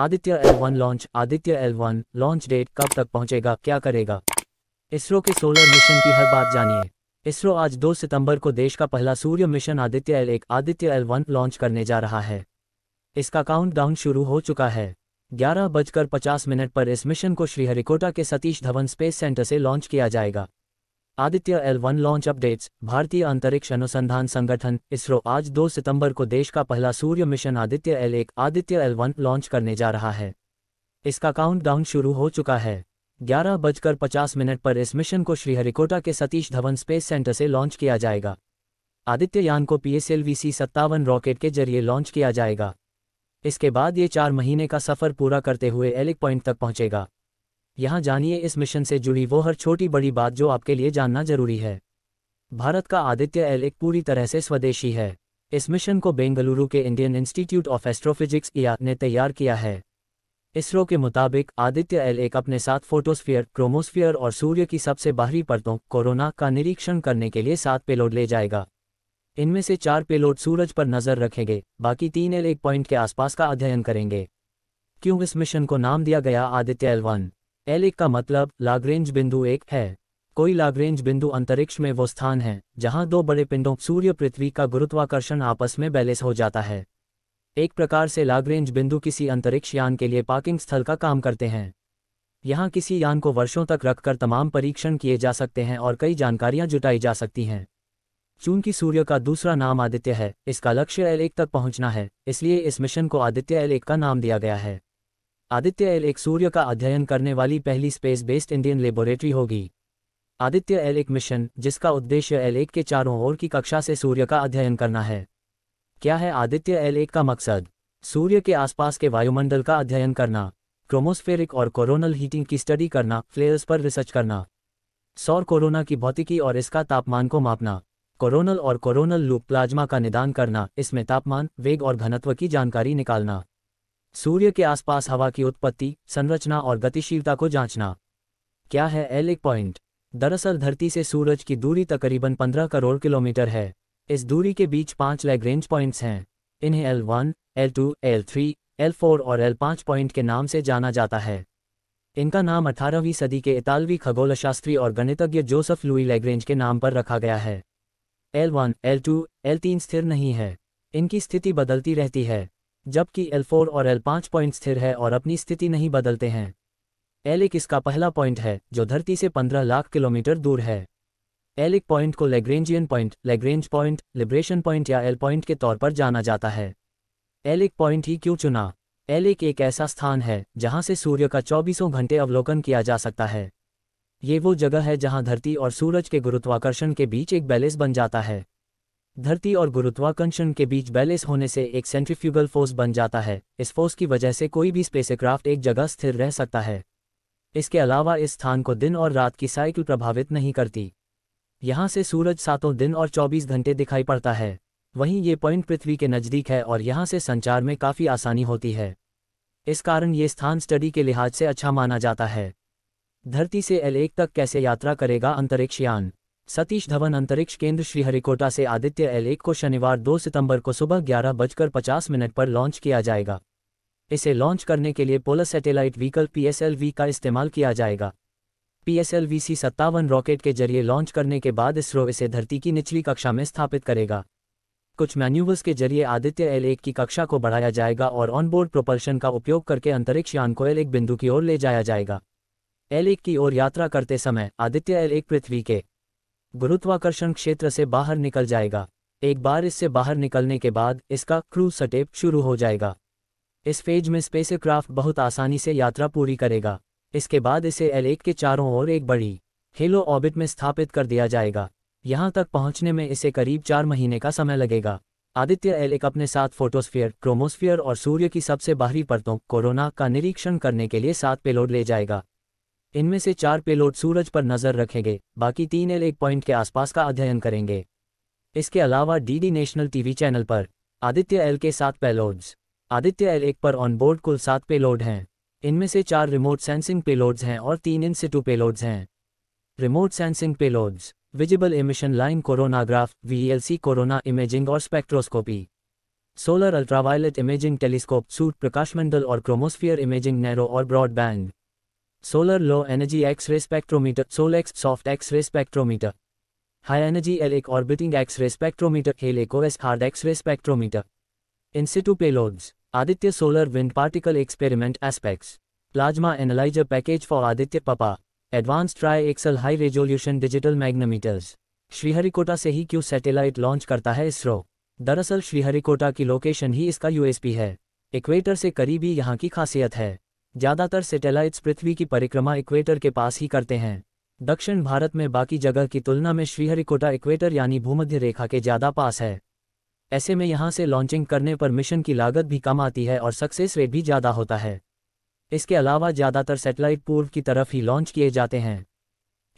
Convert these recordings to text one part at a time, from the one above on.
Aditya L1 launch Aditya L1 launch date कब तक पहुंचेगा क्या करेगा इसरो के सोलर मिशन की हर बात जानिए इसरो आज 2 सितंबर को देश का पहला सूर्य mission Aditya L1 Aditya one launch करने जा रहा है इसका काउंटडाउन शुरू हो चुका है ग्यारह बजकर पचास मिनट पर इस मिशन को श्रीहरिकोटा के सतीश धवन स्पेस सेंटर से लॉन्च किया जाएगा Aditya L one launch updates भारतीय अंतरिक्ष अनुसंधान संगठन इसरो आज 2 सितंबर को देश का पहला सूर्य मिशन आदित्य एल एक आदित्य एल वन लॉन्च करने जा रहा है इसका काउंटडाउन शुरू हो चुका है ग्यारह बजकर पचास मिनट पर इस मिशन को श्रीहरिकोटा के सतीश धवन स्पेस सेंटर से लॉन्च किया जाएगा आदित्य यान को पीएसएलवीसी वी सत्तावन रॉकेट के जरिए लॉन्च किया जाएगा इसके बाद ये चार महीने का सफर पूरा करते हुए एलिक पॉइंट तक पहुंचेगा यहाँ जानिए इस मिशन से जुड़ी वो हर छोटी बड़ी बात जो आपके लिए जानना जरूरी है भारत का आदित्य एल एक पूरी तरह से स्वदेशी है इस मिशन को बेंगलुरु के इंडियन इंस्टीट्यूट ऑफ एस्ट्रोफिजिक्स या e ने तैयार किया है इसरो के मुताबिक आदित्य एल एक अपने साथ फोटोस्फीयर क्रोमोस्फीयर और सूर्य की सबसे बाहरी परतों कोरोना का निरीक्षण करने के लिए सात पेलोड ले जाएगा इनमें से चार पेलोड सूरज पर नजर रखेंगे बाकी तीन एल एक पॉइंट के आसपास का अध्ययन करेंगे क्यों इस मिशन को नाम दिया गया आदित्य एल वन एल का मतलब लाग्रेंज बिंदु एक है कोई लाग्रेंज बिंदु अंतरिक्ष में वो स्थान है जहां दो बड़े पिंडों सूर्य पृथ्वी का गुरुत्वाकर्षण आपस में बैलेंस हो जाता है एक प्रकार से लाग्रेंज बिंदु किसी अंतरिक्ष यान के लिए पार्किंग स्थल का काम करते हैं यहाँ किसी यान को वर्षों तक रखकर तमाम परीक्षण किए जा सकते हैं और कई जानकारियाँ जुटाई जा सकती हैं चूंकि सूर्य का दूसरा नाम आदित्य है इसका लक्ष्य एल एक तक पहुंचना है इसलिए इस मिशन को आदित्य एल एक का नाम दिया गया है आदित्य एल एक सूर्य का अध्ययन करने वाली पहली स्पेस बेस्ड इंडियन लेबोरेटरी होगी आदित्य एल एक मिशन जिसका उद्देश्य एल एक के चारों ओर की कक्षा से सूर्य का अध्ययन करना है क्या है आदित्य एल एक का मकसद सूर्य के आसपास के वायुमंडल का अध्ययन करना क्रोमोस्फेरिक और कोरोनल हीटिंग की स्टडी करना फ्लेयर्स पर रिसर्च करना सौर कोरोना की भौतिकी और इसका तापमान को मापना कोरोनल और कोरोनल लूप प्लाज्मा का निदान करना इसमें तापमान वेग और घनत्व की जानकारी निकालना सूर्य के आसपास हवा की उत्पत्ति संरचना और गतिशीलता को जांचना क्या है एल एक पॉइंट दरअसल धरती से सूरज की दूरी तकरीबन 15 करोड़ किलोमीटर है इस दूरी के बीच पांच लैग्रेंज पॉइंट्स हैं इन्हें L one L two L three L four और एल पाँच पॉइंट के नाम से जाना जाता है इनका नाम अठारहवीं सदी के इतालवी खगोलशास्त्री और गणितज्ञ जोसेफ लुई लैग्रेंज के नाम पर रखा गया है L one L two L तीन स्थिर नहीं है इनकी स्थिति बदलती रहती है जबकि एल फोर और एल पांच पॉइंट स्थिर है और अपनी स्थिति नहीं बदलते हैं एलिक इसका पहला पॉइंट है जो धरती से 15 लाख किलोमीटर दूर है एलिक पॉइंट को Lagrangian point Lagrange point libration point या एल पॉइंट के तौर पर जाना जाता है एलिक पॉइंट ही क्यों चुना एलिक एक ऐसा स्थान है जहां से सूर्य का चौबीसों घंटे अवलोकन किया जा सकता है ये वो जगह है जहां धरती और सूरज के गुरुत्वाकर्षण के बीच एक बैलेंस बन जाता है धरती और गुरुत्वाकर्षण के बीच बैलेंस होने से एक सेंट्रीफ्यूगल फोर्स बन जाता है इस फोर्स की वजह से कोई भी स्पेसक्राफ्ट एक जगह स्थिर रह सकता है इसके अलावा इस स्थान को दिन और रात की साइकिल प्रभावित नहीं करती यहाँ से सूरज सातों दिन और 24 घंटे दिखाई पड़ता है वहीं ये पॉइंट पृथ्वी के नज़दीक है और यहाँ से संचार में काफ़ी आसानी होती है इस कारण ये स्थान स्टडी के लिहाज से अच्छा माना जाता है धरती से एल एक तक कैसे यात्रा करेगा अंतरिक्ष यान सतीश धवन अंतरिक्ष केंद्र श्रीहरिकोटा से आदित्य एल एक को शनिवार 2 सितंबर को सुबह ग्यारह बजकर पचास मिनट पर लॉन्च किया जाएगा इसे लॉन्च करने के लिए पोलर सैटेलाइट व्हीकल पीएसएलवी का इस्तेमाल किया जाएगा पीएसएलवी सी सत्तावन रॉकेट के जरिए लॉन्च करने के बाद इसरो इसे धरती की निचली कक्षा में स्थापित करेगा कुछ मैन्यूवर्स के जरिए आदित्य एल एक की कक्षा को बढ़ाया जाएगा और ऑनबोर्ड प्रोपल्शन का उपयोग करके अंतरिक्ष यान को एल एक बिंदु की ओर ले जाया जाएगा एल एक की ओर यात्रा करते समय आदित्य एल एक पृथ्वी के गुरुत्वाकर्षण क्षेत्र से बाहर निकल जाएगा एक बार इससे बाहर निकलने के बाद इसका क्रूज सटेप शुरू हो जाएगा इस फेज में स्पेसक्राफ्ट बहुत आसानी से यात्रा पूरी करेगा इसके बाद इसे एल के चारों ओर एक बड़ी हेलो ऑबिट में स्थापित कर दिया जाएगा यहां तक पहुंचने में इसे करीब चार महीने का समय लगेगा आदित्य एल अपने साथ फोटोस्फीयर क्रोमोस्फीयर और सूर्य की सबसे बाहरी परतों कोरोना का निरीक्षण करने के लिए सात पेलोड ले जाएगा इनमें से चार पेलोड सूरज पर नजर रखेंगे बाकी तीन एल एक पॉइंट के आसपास का अध्ययन करेंगे इसके अलावा डीडी नेशनल टीवी चैनल पर आदित्य एल के सात पेलोड्स आदित्य एल एक पर ऑन बोर्ड कुल सात पेलोड हैं इनमें से चार रिमोट सेंसिंग पेलोड्स हैं और तीन इन सिटू पेलोड्स हैं remote sensing payloads visible emission line coronagraph VLC corona imaging और spectroscopy solar ultraviolet imaging telescope suite प्रकाशमंडल और क्रोमोस्फियर इमेजिंग नैरो और broadband Solar Low Energy X-ray Spectrometer Solex Soft X-ray Spectrometer High Energy L1 Orbiting X-ray Spectrometer HALECOS Hard X-ray Spectrometer In situ payloads Aditya Solar Wind Particle Experiment Aspects Plasma Analyzer Package for Aditya Papa Advanced Tri-Axel High Resolution Digital Magnometers Sriharikota से ही क्यों satellite launch करता है इसरो दरअसल श्रीहरिकोटा की location ही इसका USP है equator से करीबी यहाँ की खासियत है ज़्यादातर सेटेलाइट्स पृथ्वी की परिक्रमा इक्वेटर के पास ही करते हैं दक्षिण भारत में बाकी जगह की तुलना में श्रीहरिकोटा इक्वेटर यानी भूमध्य रेखा के ज़्यादा पास है ऐसे में यहां से लॉन्चिंग करने पर मिशन की लागत भी कम आती है और सक्सेस रेट भी ज़्यादा होता है इसके अलावा ज़्यादातर सेटेलाइट पूर्व की तरफ ही लॉन्च किए जाते हैं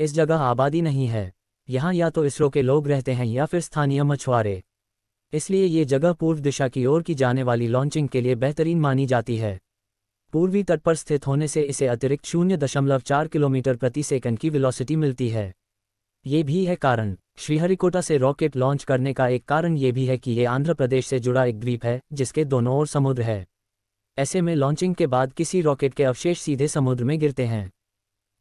इस जगह आबादी नहीं है यहाँ या तो इसरो के लोग रहते हैं या फिर स्थानीय मछुआरे इसलिए ये जगह पूर्व दिशा की ओर की जाने वाली लॉन्चिंग के लिए बेहतरीन मानी जाती है पूर्वी तट पर स्थित होने से इसे अतिरिक्त शून्य दशमलव चार किलोमीटर प्रति सेकंड की वेलोसिटी मिलती है ये भी है कारण श्रीहरिकोटा से रॉकेट लॉन्च करने का एक कारण ये भी है कि ये आंध्र प्रदेश से जुड़ा एक द्वीप है जिसके दोनों ओर समुद्र है ऐसे में लॉन्चिंग के बाद किसी रॉकेट के अवशेष सीधे समुद्र में गिरते हैं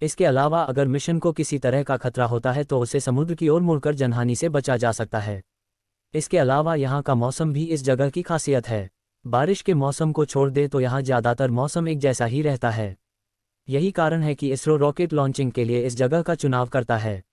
इसके अलावा अगर मिशन को किसी तरह का खतरा होता है तो उसे समुद्र की ओर मुड़कर जनहानि से बचा जा सकता है इसके अलावा यहाँ का मौसम भी इस जगह की खासियत है बारिश के मौसम को छोड़ दे तो यहाँ ज़्यादातर मौसम एक जैसा ही रहता है यही कारण है कि इसरो रॉकेट लॉन्चिंग के लिए इस जगह का चुनाव करता है